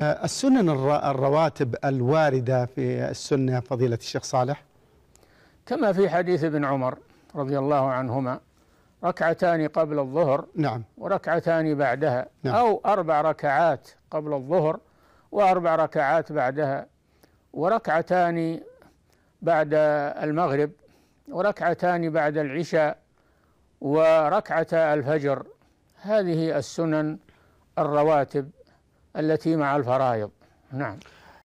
آه، السنن الرواتب الواردة في السنة فضيلة الشيخ صالح كما في حديث ابن عمر رضي الله عنهما ركعتان قبل الظهر نعم وركعتان بعدها نعم أو أربع ركعات قبل الظهر وأربع ركعات بعدها وركعتان بعد المغرب وركعتان بعد العشاء وركعتا الفجر هذه السنن الرواتب التي مع الفرائض نعم